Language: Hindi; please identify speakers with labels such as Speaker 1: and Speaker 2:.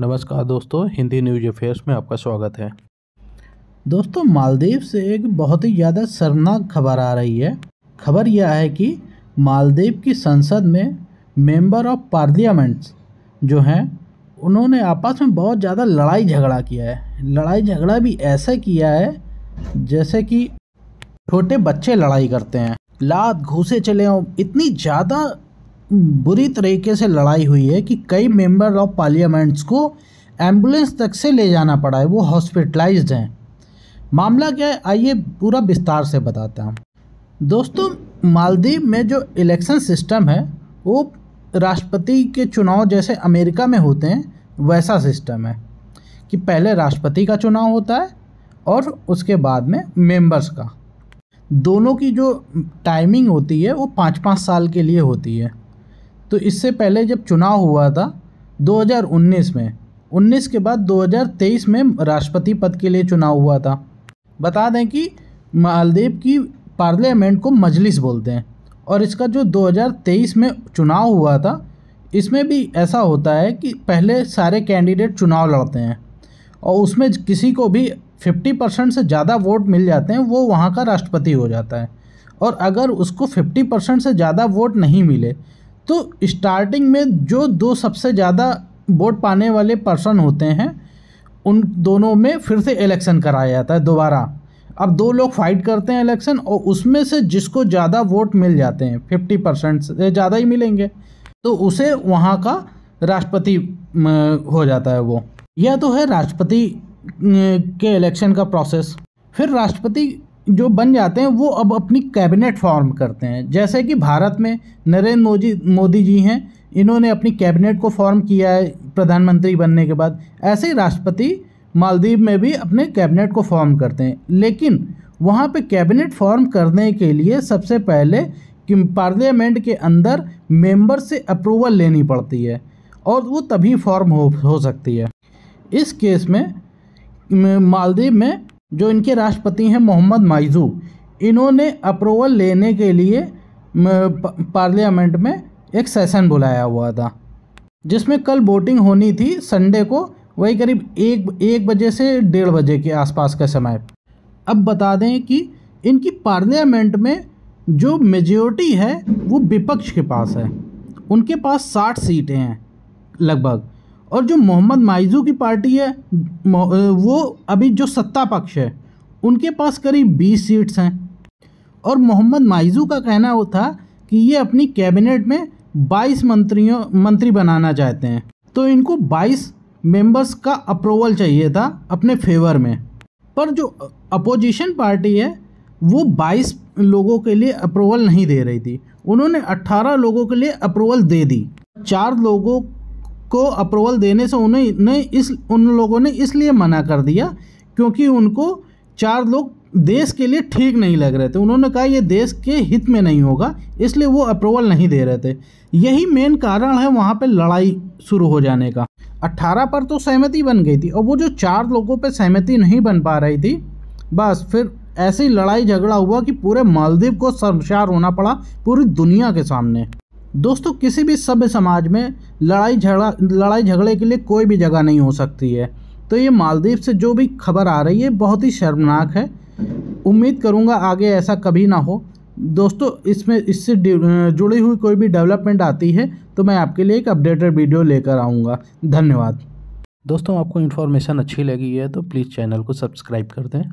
Speaker 1: नमस्कार दोस्तों हिंदी न्यूज अफेयर्स में आपका स्वागत है दोस्तों मालदीव से एक बहुत ही ज़्यादा शर्मनाक खबर आ रही है खबर यह है कि मालदीव की संसद में मेंबर ऑफ पार्लियामेंट्स जो हैं उन्होंने आपस में बहुत ज़्यादा लड़ाई झगड़ा किया है लड़ाई झगड़ा भी ऐसा किया है जैसे कि छोटे बच्चे लड़ाई करते हैं लात घूसे चले हों इतनी ज़्यादा बुरी तरीके से लड़ाई हुई है कि कई मेंबर ऑफ पार्लियामेंट्स को एम्बुलेंस तक से ले जाना पड़ा है वो हॉस्पिटलाइज्ड हैं मामला क्या है आइए पूरा विस्तार से बताता हूँ दोस्तों मालदीव में जो इलेक्शन सिस्टम है वो राष्ट्रपति के चुनाव जैसे अमेरिका में होते हैं वैसा सिस्टम है कि पहले राष्ट्रपति का चुनाव होता है और उसके बाद में मेंबर्स का दोनों की जो टाइमिंग होती है वो पाँच पाँच साल के लिए होती है तो इससे पहले जब चुनाव हुआ था 2019 में 19 के बाद 2023 में राष्ट्रपति पद के लिए चुनाव हुआ था बता दें कि मालदीव की पार्लियामेंट को मजलिस बोलते हैं और इसका जो 2023 में चुनाव हुआ था इसमें भी ऐसा होता है कि पहले सारे कैंडिडेट चुनाव लड़ते हैं और उसमें किसी को भी 50 परसेंट से ज़्यादा वोट मिल जाते हैं वो वहाँ का राष्ट्रपति हो जाता है और अगर उसको 50 परसेंट से ज़्यादा वोट नहीं मिले तो स्टार्टिंग में जो दो सबसे ज़्यादा वोट पाने वाले पर्सन होते हैं उन दोनों में फिर से इलेक्शन कराया जाता है दोबारा अब दो लोग फाइट करते हैं इलेक्शन और उसमें से जिसको ज़्यादा वोट मिल जाते हैं फिफ्टी परसेंट से ज़्यादा ही मिलेंगे तो उसे वहाँ का राष्ट्रपति हो जाता है वो यह तो है राष्ट्रपति के इलेक्शन का प्रोसेस फिर राष्ट्रपति जो बन जाते हैं वो अब अपनी कैबिनेट फॉर्म करते हैं जैसे कि भारत में नरेंद्र मोदी मोदी जी हैं इन्होंने अपनी कैबिनेट को फॉर्म किया है प्रधानमंत्री बनने के बाद ऐसे ही राष्ट्रपति मालदीव में भी अपने कैबिनेट को फॉर्म करते हैं लेकिन वहाँ पे कैबिनेट फॉर्म करने के लिए सबसे पहले कि पार्लियामेंट के अंदर मेंबर से अप्रूवल लेनी पड़ती है और वो तभी फॉर्म हो हो सकती है इस केस में मालदीव में जो इनके राष्ट्रपति हैं मोहम्मद माइजू इन्होंने अप्रूवल लेने के लिए पार्लियामेंट में एक सेशन बुलाया हुआ था जिसमें कल वोटिंग होनी थी संडे को वही करीब एक एक बजे से डेढ़ बजे के आसपास का समय अब बता दें कि इनकी पार्लियामेंट में जो मेजोरिटी है वो विपक्ष के पास है उनके पास साठ सीटें हैं लगभग और जो मोहम्मद माइजू की पार्टी है वो अभी जो सत्ता पक्ष है उनके पास करीब बीस सीट्स हैं और मोहम्मद माइजू का कहना वो था कि ये अपनी कैबिनेट में बाईस मंत्रियों मंत्री बनाना चाहते हैं तो इनको बाईस मेंबर्स का अप्रूवल चाहिए था अपने फेवर में पर जो अपोजिशन पार्टी है वो 22 लोगों के लिए अप्रूवल नहीं दे रही थी उन्होंने 18 लोगों के लिए अप्रूवल दे दी चार लोगों को अप्रूवल देने से उन्हें ने इस उन लोगों ने इसलिए मना कर दिया क्योंकि उनको चार लोग देश के लिए ठीक नहीं लग रहे थे उन्होंने कहा ये देश के हित में नहीं होगा इसलिए वो अप्रूवल नहीं दे रहे थे यही मेन कारण है वहाँ पे लड़ाई शुरू हो जाने का अट्ठारह पर तो सहमति बन गई थी और वो जो चार लोगों पर सहमति नहीं बन पा रही थी बस फिर ऐसी लड़ाई झगड़ा हुआ कि पूरे मालदीव को शर्मशार होना पड़ा पूरी दुनिया के सामने दोस्तों किसी भी सभ्य समाज में लड़ाई झगड़ा लड़ाई झगड़े के लिए कोई भी जगह नहीं हो सकती है तो ये मालदीव से जो भी खबर आ रही है बहुत ही शर्मनाक है उम्मीद करूँगा आगे ऐसा कभी ना हो दोस्तों इसमें इससे जुड़ी हुई कोई भी डेवलपमेंट आती है तो मैं आपके लिए एक अपडेटेड वीडियो लेकर आऊँगा धन्यवाद दोस्तों आपको इन्फॉर्मेशन अच्छी लगी है तो प्लीज़ चैनल को सब्सक्राइब कर दें